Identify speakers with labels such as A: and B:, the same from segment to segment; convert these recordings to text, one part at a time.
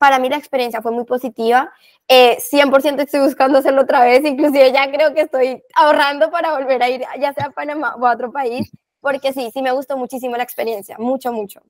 A: para mí la experiencia fue muy positiva. 100% eh, estoy buscando hacerlo otra vez, inclusive ya creo que estoy ahorrando para volver a ir, ya sea a Panamá o a otro país, porque sí, sí me gustó muchísimo la experiencia, mucho, mucho.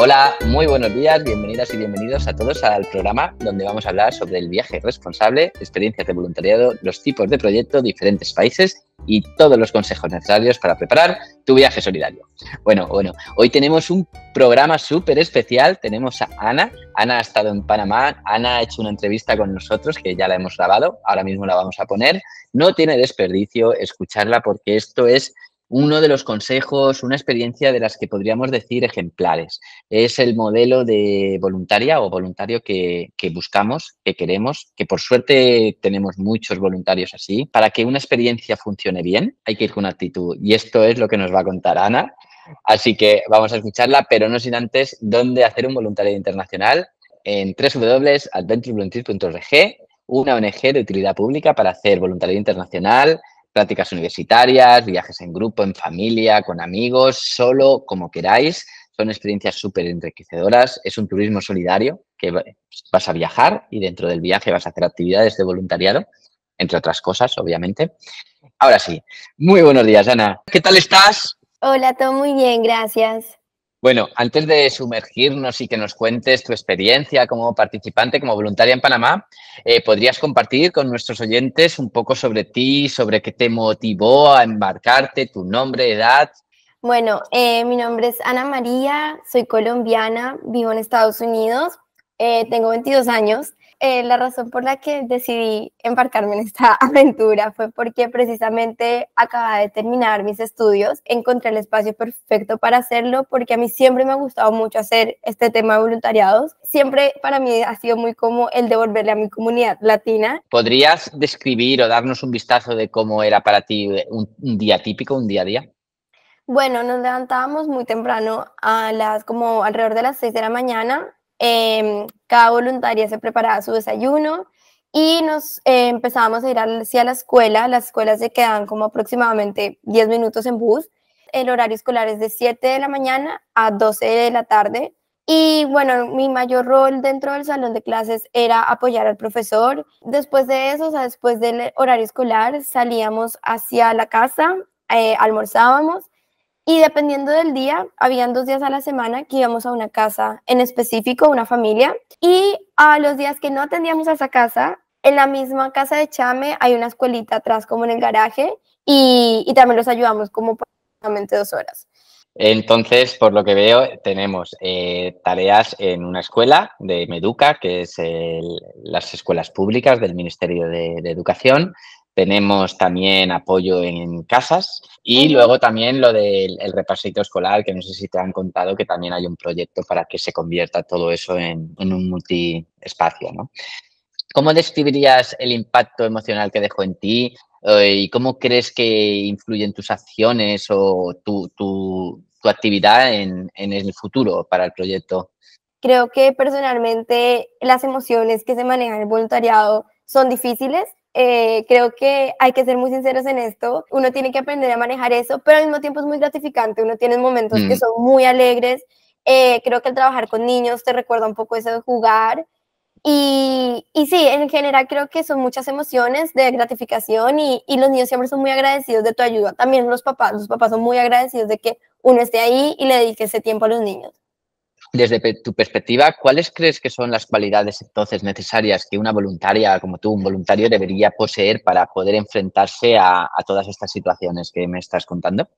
B: Hola, muy buenos días, bienvenidas y bienvenidos a todos al programa donde vamos a hablar sobre el viaje responsable, experiencias de voluntariado, los tipos de proyectos, diferentes países y todos los consejos necesarios para preparar tu viaje solidario. Bueno, bueno, hoy tenemos un programa súper especial, tenemos a Ana, Ana ha estado en Panamá, Ana ha hecho una entrevista con nosotros que ya la hemos grabado, ahora mismo la vamos a poner, no tiene desperdicio escucharla porque esto es uno de los consejos, una experiencia de las que podríamos decir ejemplares. Es el modelo de voluntaria o voluntario que, buscamos, que queremos, que por suerte tenemos muchos voluntarios así. Para que una experiencia funcione bien hay que ir con actitud y esto es lo que nos va a contar Ana. Así que vamos a escucharla, pero no sin antes dónde hacer un voluntariado internacional en www.adventurevolunteer.org, una ONG de utilidad pública para hacer voluntariado internacional prácticas universitarias, viajes en grupo, en familia, con amigos, solo, como queráis. Son experiencias súper enriquecedoras. Es un turismo solidario que vas a viajar y dentro del viaje vas a hacer actividades de voluntariado, entre otras cosas, obviamente. Ahora sí, muy buenos días, Ana. ¿Qué tal estás?
A: Hola, todo muy bien, gracias.
B: Bueno, antes de sumergirnos y que nos cuentes tu experiencia como participante, como voluntaria en Panamá, eh, ¿podrías compartir con nuestros oyentes un poco sobre ti, sobre qué te motivó a embarcarte, tu nombre, edad?
A: Bueno, eh, mi nombre es Ana María, soy colombiana, vivo en Estados Unidos, eh, tengo 22 años eh, la razón por la que decidí embarcarme en esta aventura fue porque precisamente acababa de terminar mis estudios, encontré el espacio perfecto para hacerlo porque a mí siempre me ha gustado mucho hacer este tema de voluntariados. Siempre para mí ha sido muy como el devolverle a mi comunidad latina.
B: ¿Podrías describir o darnos un vistazo de cómo era para ti un, día típico, un día a día?
A: Bueno, nos levantábamos muy temprano, a las como alrededor de las 6 de la mañana, em, cada voluntaria se preparaba su desayuno y nos eh, empezábamos a ir hacia la escuela. Las escuelas se quedan como aproximadamente 10 minutos en bus. El horario escolar es de 7 de la mañana a 12 de la tarde. Y bueno, mi mayor rol dentro del salón de clases era apoyar al profesor. Después de eso, o sea, después del horario escolar, salíamos hacia la casa, eh, almorzábamos y dependiendo del día, habían dos días a la semana que íbamos a una casa en específico, una familia. Y a los días que no atendíamos a esa casa, en la misma casa de Chame hay una escuelita atrás como en el garaje y, también los ayudamos como prácticamente dos horas.
B: Entonces, por lo que veo, tenemos eh, tareas en una escuela de Meduca, que es las escuelas públicas del Ministerio de Educación. Tenemos también apoyo en casas y luego también lo del repasito escolar, que no sé si te han contado que también hay un proyecto para que se convierta todo eso en, un multiespacio, ¿no? ¿Cómo describirías el impacto emocional que dejó en ti eh, y cómo crees que influyen tus acciones o tu, actividad en, en el futuro para el proyecto?
A: Creo que personalmente las emociones que se manejan en el voluntariado son difíciles, eh, creo que hay que ser muy sinceros en esto. Uno tiene que aprender a manejar eso, pero al mismo tiempo es muy gratificante. Uno tiene momentos que mm. son muy alegres. Eh, creo que el trabajar con niños te recuerda un poco eso de jugar. Y, y, sí, en general creo que son muchas emociones de gratificación y, y, los niños siempre son muy agradecidos de tu ayuda. También los papás, los papás son muy agradecidos de que uno esté ahí y le dedique ese tiempo a los niños
B: desde tu perspectiva, ¿cuáles crees que son las cualidades entonces necesarias que una voluntaria como tú, un voluntario, debería poseer para poder enfrentarse a, todas estas situaciones que me estás contando?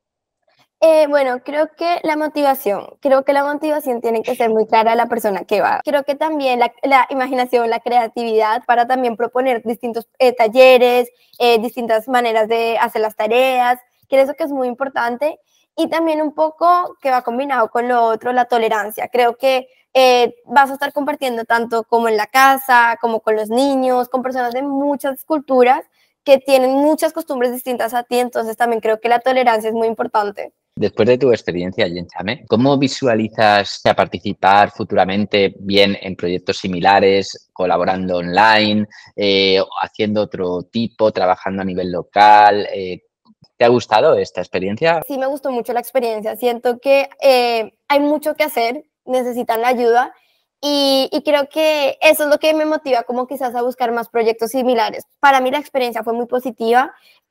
A: Eh, bueno, creo que la motivación, creo que la motivación tiene que ser muy clara a la persona que va. Creo que también la, imaginación, la creatividad para también proponer distintos eh, talleres, eh, distintas maneras de hacer las tareas, Creo que es muy importante y también un poco que va combinado con lo otro, la tolerancia. Creo que eh, vas a estar compartiendo tanto como en la casa, como con los niños, con personas de muchas culturas que tienen muchas costumbres distintas a ti, entonces también creo que la tolerancia es muy importante.
B: Después de tu experiencia allí en Chame, ¿cómo visualizas a participar futuramente bien en proyectos similares, colaborando online, eh, haciendo otro tipo, trabajando a nivel local? Eh, ¿Te ha gustado esta experiencia? Sí,
A: me gustó mucho la experiencia. Siento que eh, hay mucho que hacer, necesitan la ayuda y, y, creo que eso es lo que me motiva como quizás a buscar más proyectos similares. Para mí la experiencia fue muy positiva, 100%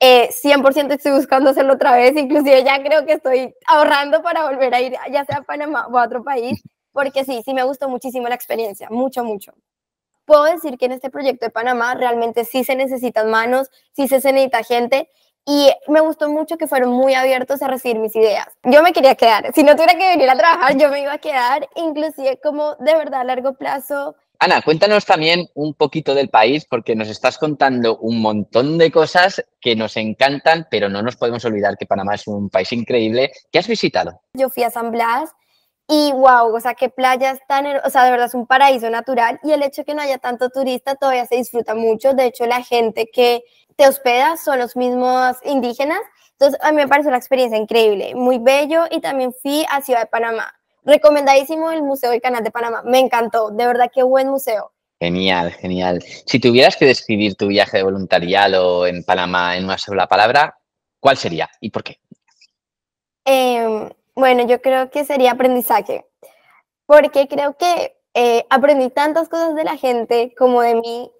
A: eh, estoy buscando hacerlo otra vez, inclusive ya creo que estoy ahorrando para volver a ir ya sea a Panamá o a otro país, porque sí, sí me gustó muchísimo la experiencia, mucho, mucho puedo decir que en este proyecto de Panamá realmente sí se necesitan manos, sí se necesita gente y me gustó mucho que fueron muy abiertos a recibir mis ideas. Yo me quería quedar, si no tuviera que venir a trabajar, yo me iba a quedar, inclusive como de verdad a largo plazo.
B: Ana, cuéntanos también un poquito del país, porque nos estás contando un montón de cosas que nos encantan, pero no nos podemos olvidar que Panamá es un país increíble. ¿Qué has visitado?
A: Yo fui a San Blas y wow, o sea, qué playas tan, o sea, de verdad es un paraíso natural y el hecho de que no haya tanto turista todavía se disfruta mucho, de hecho la gente que te hospedas, son los mismos indígenas. Entonces, a mí me pareció una experiencia increíble, muy bello y también fui a Ciudad de Panamá. Recomendadísimo el Museo del Canal de Panamá, me encantó, de verdad qué buen museo.
B: Genial, genial. Si tuvieras que describir tu viaje de voluntariado en Panamá en una sola palabra, ¿cuál sería y por qué?
A: Em, bueno, yo creo que sería aprendizaje, porque creo que eh, aprendí tantas cosas de la gente como de mí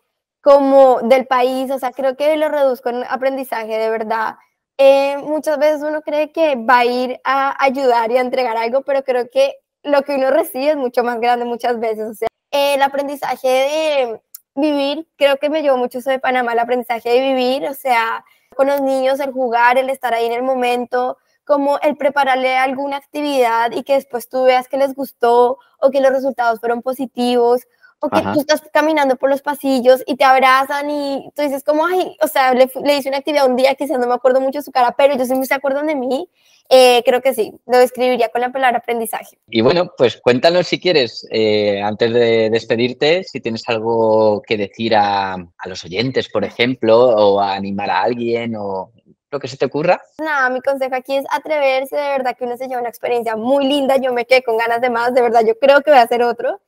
A: como del país, o sea, creo que lo reduzco en aprendizaje de verdad. Eh, muchas veces uno cree que va a ir a ayudar y a entregar algo, pero creo que lo que uno recibe es mucho más grande muchas veces. O sea, el aprendizaje de vivir, creo que me llevó mucho eso de Panamá, el aprendizaje de vivir, o sea, con los niños, el jugar, el estar ahí en el momento, como el prepararle alguna actividad y que después tú veas que les gustó o que los resultados fueron positivos o que tú estás caminando por los pasillos y te abrazan y tú dices como, ay, o sea, le, le, hice una actividad un día, quizás no me acuerdo mucho su cara, pero yo sí se acuerdan de mí, eh, creo que sí, lo describiría con la palabra aprendizaje.
B: Y bueno, pues cuéntanos si quieres, eh, antes de despedirte, si tienes algo que decir a, a los oyentes, por ejemplo, o a animar a alguien o lo que se te ocurra.
A: Nada, mi consejo aquí es atreverse, de verdad que uno se lleva una experiencia muy linda, yo me quedé con ganas de más, de verdad yo creo que voy a hacer otro.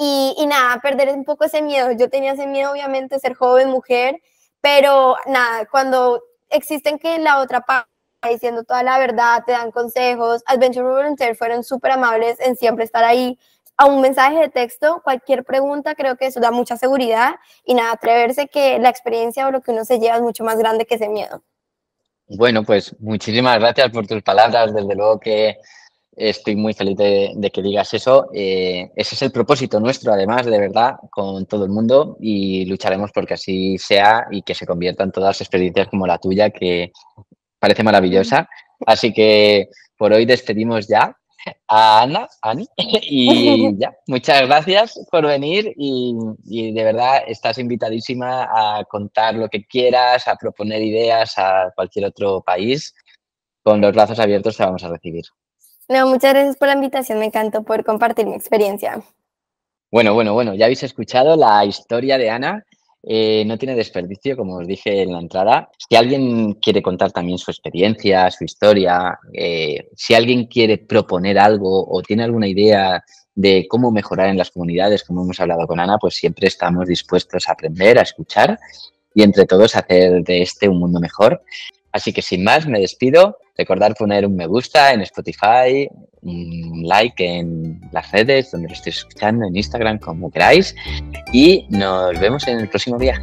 A: Y, y nada, perder un poco ese miedo. Yo tenía ese miedo, obviamente, ser joven, mujer, pero nada, cuando existen que la otra parte diciendo toda la verdad, te dan consejos. Adventure Volunteer fueron súper amables en siempre estar ahí. A un mensaje de texto, cualquier pregunta, creo que eso da mucha seguridad y nada, atreverse que la experiencia o lo que uno se lleva es mucho más grande que ese miedo.
B: Bueno, pues muchísimas gracias por tus palabras. Desde luego que Estoy muy feliz de, que digas eso. Eh, ese es el propósito nuestro, además, de verdad, con todo el mundo y lucharemos porque así sea y que se conviertan todas las experiencias como la tuya, que parece maravillosa. Así que por hoy despedimos ya a Ana, Ani, y ya, muchas gracias por venir y, de verdad estás invitadísima a contar lo que quieras, a proponer ideas a cualquier otro país. Con los brazos abiertos te vamos a recibir.
A: No, muchas gracias por la invitación, me encantó por compartir mi experiencia.
B: Bueno, bueno, bueno, ya habéis escuchado la historia de Ana. Eh, no tiene desperdicio, como os dije en la entrada. Si alguien quiere contar también su experiencia, su historia, eh, si alguien quiere proponer algo o tiene alguna idea de cómo mejorar en las comunidades, como hemos hablado con Ana, pues siempre estamos dispuestos a aprender, a escuchar y entre todos hacer de este un mundo mejor. Así que sin más, me despido. Recordar poner un me gusta en Spotify, un like en las redes, donde lo estéis escuchando, en Instagram, como queráis. Y nos vemos en el próximo día.